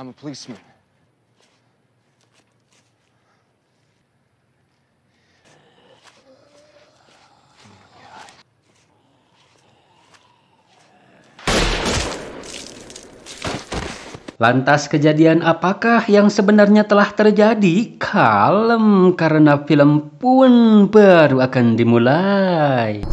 I'm a policeman. Lantas kejadian apakah yang sebenarnya telah terjadi? Kalem karena film pun baru akan dimulai.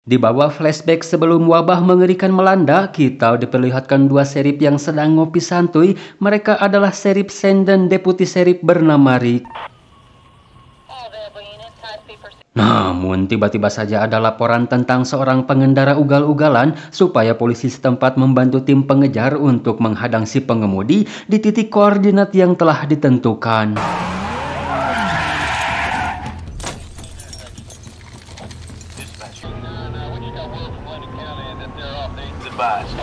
Di bawah flashback sebelum wabah mengerikan melanda, kita diperlihatkan dua serip yang sedang ngopi santuy. Mereka adalah serip Sen dan deputi serip bernama Rick. Namun tiba-tiba saja ada laporan tentang seorang pengendara ugal-ugalan supaya polisi setempat membantu tim pengejar untuk menghadang si pengemudi di titik koordinat yang telah ditentukan. advised.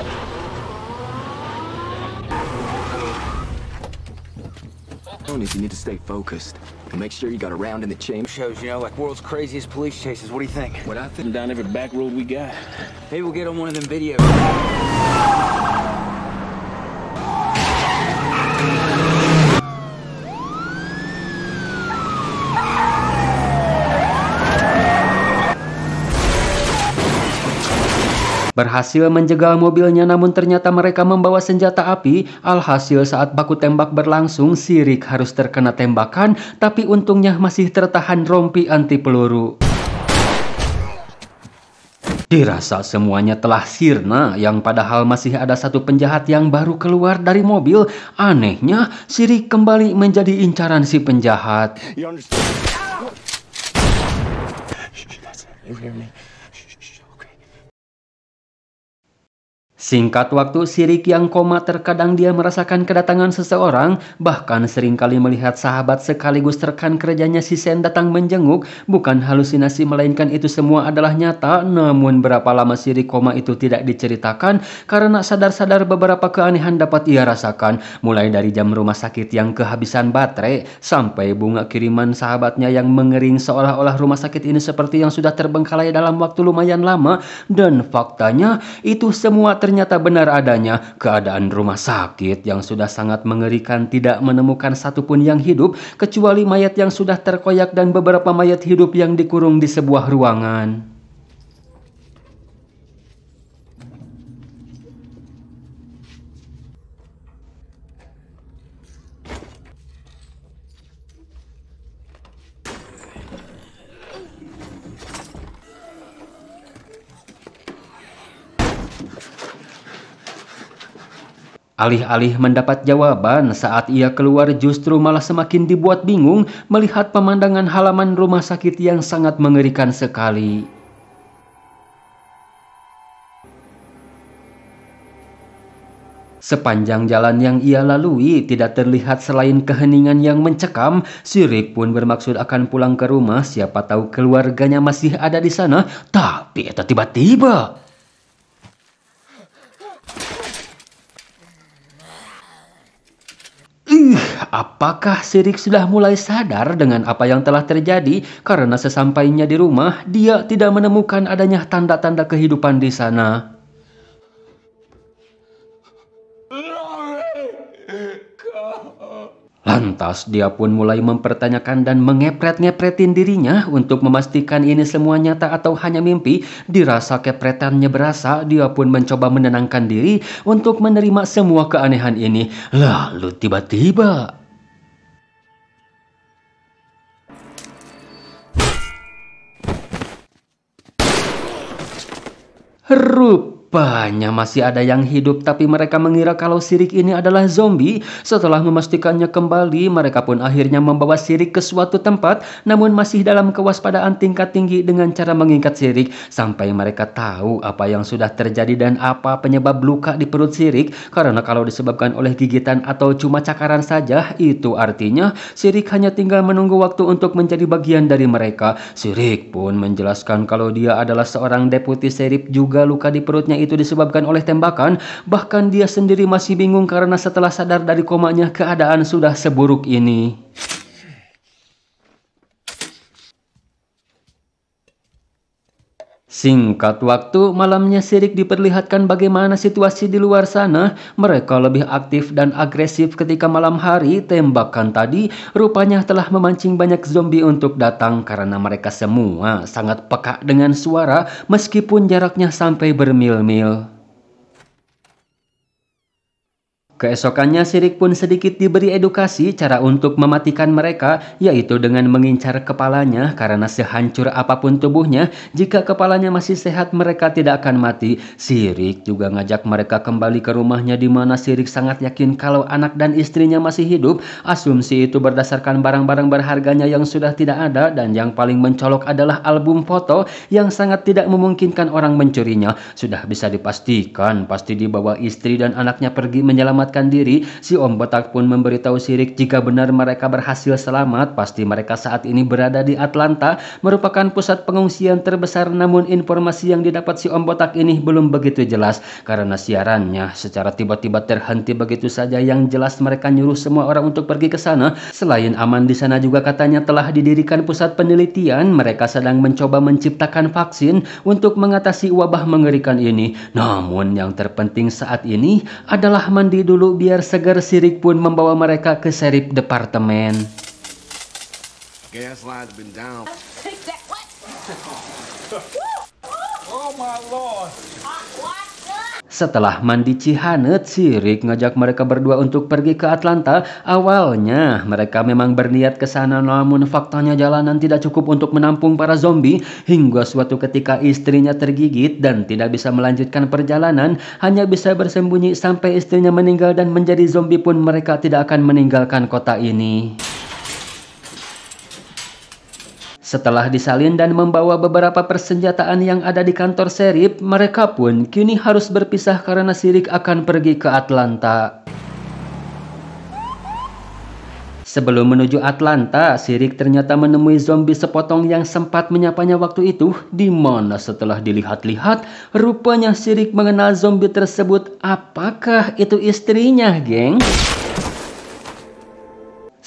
Jonas, you need to stay focused. And make sure you got a round in the chamber. Shows, you know, like world's craziest police chases. What do you think? What I think? Down every back road we got. Maybe we'll get on one of them videos. Berhasil menjegal mobilnya namun ternyata mereka membawa senjata api. Alhasil saat baku tembak berlangsung, Sirik harus terkena tembakan tapi untungnya masih tertahan rompi anti peluru. Dirasa semuanya telah sirna yang padahal masih ada satu penjahat yang baru keluar dari mobil. Anehnya, Sirik kembali menjadi incaran si penjahat. Singkat waktu, sirik yang koma terkadang dia merasakan kedatangan seseorang, bahkan seringkali melihat sahabat sekaligus rekan kerjanya si Sen datang menjenguk, bukan halusinasi melainkan itu semua adalah nyata, namun berapa lama sirik koma itu tidak diceritakan karena sadar-sadar beberapa keanehan dapat ia rasakan, mulai dari jam rumah sakit yang kehabisan baterai, sampai bunga kiriman sahabatnya yang mengering seolah-olah rumah sakit ini seperti yang sudah terbengkalai dalam waktu lumayan lama, dan faktanya itu semua ter ternyata benar adanya keadaan rumah sakit yang sudah sangat mengerikan tidak menemukan satupun yang hidup kecuali mayat yang sudah terkoyak dan beberapa mayat hidup yang dikurung di sebuah ruangan. Alih-alih mendapat jawaban, saat ia keluar justru malah semakin dibuat bingung melihat pemandangan halaman rumah sakit yang sangat mengerikan sekali. Sepanjang jalan yang ia lalui, tidak terlihat selain keheningan yang mencekam, Sirik pun bermaksud akan pulang ke rumah, siapa tahu keluarganya masih ada di sana, tapi tiba-tiba... Apakah Sirik sudah mulai sadar dengan apa yang telah terjadi karena sesampainya di rumah dia tidak menemukan adanya tanda-tanda kehidupan di sana? Lantas dia pun mulai mempertanyakan dan mengepret-ngepretin dirinya untuk memastikan ini semua nyata atau hanya mimpi. Dirasa kepretannya berasa, dia pun mencoba menenangkan diri untuk menerima semua keanehan ini. Lalu tiba-tiba huruf Rupanya masih ada yang hidup tapi mereka mengira kalau sirik ini adalah zombie. Setelah memastikannya kembali, mereka pun akhirnya membawa sirik ke suatu tempat namun masih dalam kewaspadaan tingkat tinggi dengan cara mengikat sirik sampai mereka tahu apa yang sudah terjadi dan apa penyebab luka di perut sirik karena kalau disebabkan oleh gigitan atau cuma cakaran saja itu artinya sirik hanya tinggal menunggu waktu untuk menjadi bagian dari mereka. Sirik pun menjelaskan kalau dia adalah seorang deputi serif juga luka di perutnya itu disebabkan oleh tembakan, bahkan dia sendiri masih bingung karena setelah sadar dari komanya keadaan sudah seburuk ini. Singkat waktu, malamnya Sirik diperlihatkan bagaimana situasi di luar sana. Mereka lebih aktif dan agresif ketika malam hari. Tembakan tadi rupanya telah memancing banyak zombie untuk datang karena mereka semua sangat peka dengan suara meskipun jaraknya sampai bermil-mil. Keesokannya Sirik pun sedikit diberi edukasi cara untuk mematikan mereka, yaitu dengan mengincar kepalanya karena sehancur apapun tubuhnya, jika kepalanya masih sehat mereka tidak akan mati. Sirik juga ngajak mereka kembali ke rumahnya di mana Sirik sangat yakin kalau anak dan istrinya masih hidup. Asumsi itu berdasarkan barang-barang berharganya yang sudah tidak ada dan yang paling mencolok adalah album foto yang sangat tidak memungkinkan orang mencurinya. Sudah bisa dipastikan, pasti dibawa istri dan anaknya pergi menyelamatkan menyelamatkan diri, si Om Botak pun memberitahu Sirik jika benar mereka berhasil selamat, pasti mereka saat ini berada di Atlanta, merupakan pusat pengungsian terbesar namun informasi yang didapat si Om Botak ini belum begitu jelas karena siarannya secara tiba-tiba terhenti begitu saja yang jelas mereka nyuruh semua orang untuk pergi ke sana. Selain aman di sana juga katanya telah didirikan pusat penelitian, mereka sedang mencoba menciptakan vaksin untuk mengatasi wabah mengerikan ini. Namun yang terpenting saat ini adalah mandi dulu dulu biar segar sirik pun membawa mereka ke serip departemen. Oh my lord. Ah. Setelah mandi Cihanet, Sirik ngajak mereka berdua untuk pergi ke Atlanta. Awalnya, mereka memang berniat ke sana namun faktanya jalanan tidak cukup untuk menampung para zombie hingga suatu ketika istrinya tergigit dan tidak bisa melanjutkan perjalanan, hanya bisa bersembunyi sampai istrinya meninggal dan menjadi zombie pun mereka tidak akan meninggalkan kota ini. Setelah disalin dan membawa beberapa persenjataan yang ada di kantor serif, mereka pun kini harus berpisah karena Sirik akan pergi ke Atlanta. Sebelum menuju Atlanta, Sirik ternyata menemui zombie sepotong yang sempat menyapanya waktu itu, di mana setelah dilihat-lihat, rupanya Sirik mengenal zombie tersebut. Apakah itu istrinya, geng?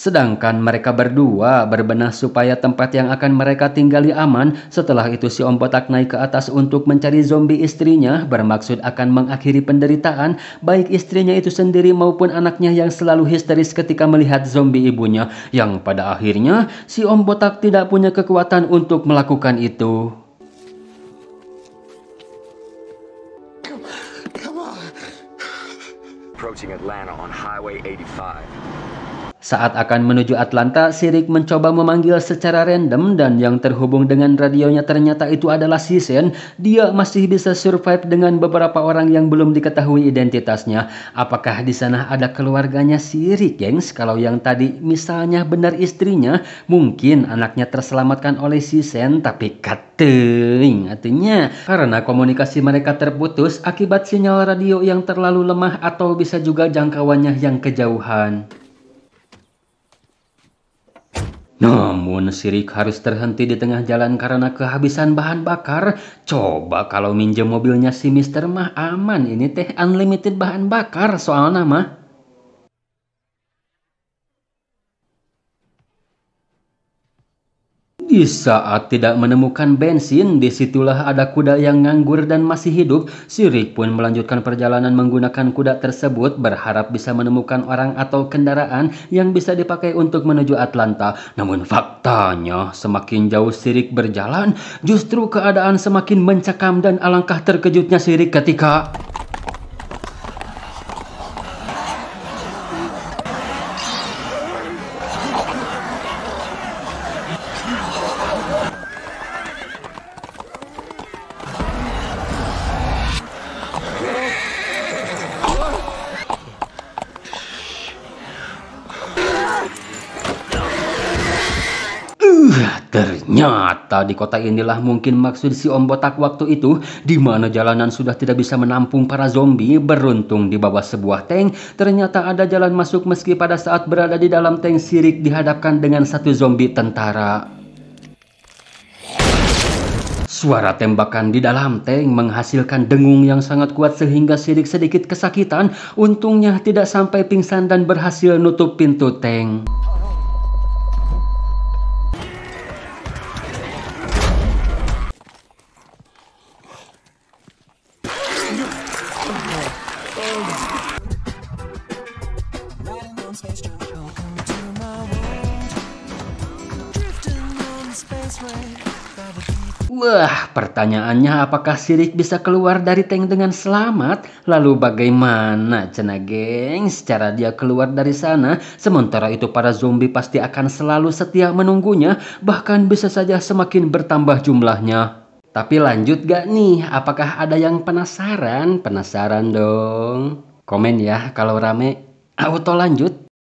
Sedangkan mereka berdua berbenah supaya tempat yang akan mereka tinggali aman. Setelah itu si Om Botak naik ke atas untuk mencari zombie istrinya bermaksud akan mengakhiri penderitaan baik istrinya itu sendiri maupun anaknya yang selalu histeris ketika melihat zombie ibunya yang pada akhirnya si Om Botak tidak punya kekuatan untuk melakukan itu. Approaching Atlanta on Highway 85. Saat akan menuju Atlanta, Sirik mencoba memanggil secara random dan yang terhubung dengan radionya ternyata itu adalah Sisen. Dia masih bisa survive dengan beberapa orang yang belum diketahui identitasnya. Apakah di sana ada keluarganya Sirik, gengs? Kalau yang tadi misalnya benar istrinya, mungkin anaknya terselamatkan oleh Sisen tapi Tering, artinya karena komunikasi mereka terputus akibat sinyal radio yang terlalu lemah atau bisa juga jangkauannya yang kejauhan. Namun sirik harus terhenti di tengah jalan karena kehabisan bahan bakar. Coba kalau minjem mobilnya si Mister mah aman ini teh unlimited bahan bakar soal nama. Di saat tidak menemukan bensin, disitulah ada kuda yang nganggur dan masih hidup. Sirik pun melanjutkan perjalanan menggunakan kuda tersebut berharap bisa menemukan orang atau kendaraan yang bisa dipakai untuk menuju Atlanta. Namun faktanya semakin jauh Sirik berjalan, justru keadaan semakin mencekam dan alangkah terkejutnya Sirik ketika... Uh, ternyata di kota inilah mungkin maksud si Om Botak waktu itu, di mana jalanan sudah tidak bisa menampung para zombie, beruntung di bawah sebuah tank, ternyata ada jalan masuk meski pada saat berada di dalam tank sirik dihadapkan dengan satu zombie tentara. Suara tembakan di dalam tank menghasilkan dengung yang sangat kuat sehingga sidik sedikit kesakitan. Untungnya tidak sampai pingsan dan berhasil nutup pintu tank. Wah, pertanyaannya apakah sirik bisa keluar dari tank dengan selamat? Lalu bagaimana cena geng? Secara dia keluar dari sana, sementara itu para zombie pasti akan selalu setia menunggunya, bahkan bisa saja semakin bertambah jumlahnya. Tapi lanjut gak nih? Apakah ada yang penasaran? Penasaran dong. Komen ya kalau rame. Auto lanjut.